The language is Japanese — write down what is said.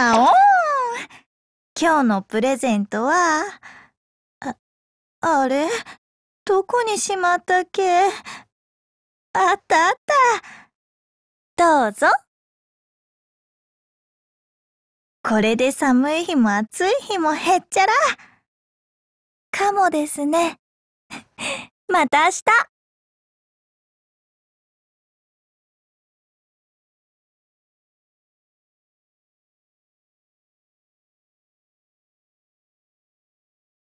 あおん今日のプレゼントは、あ、あれどこにしまったっけあったあったどうぞこれで寒い日も暑い日もへっちゃらかもですね また明日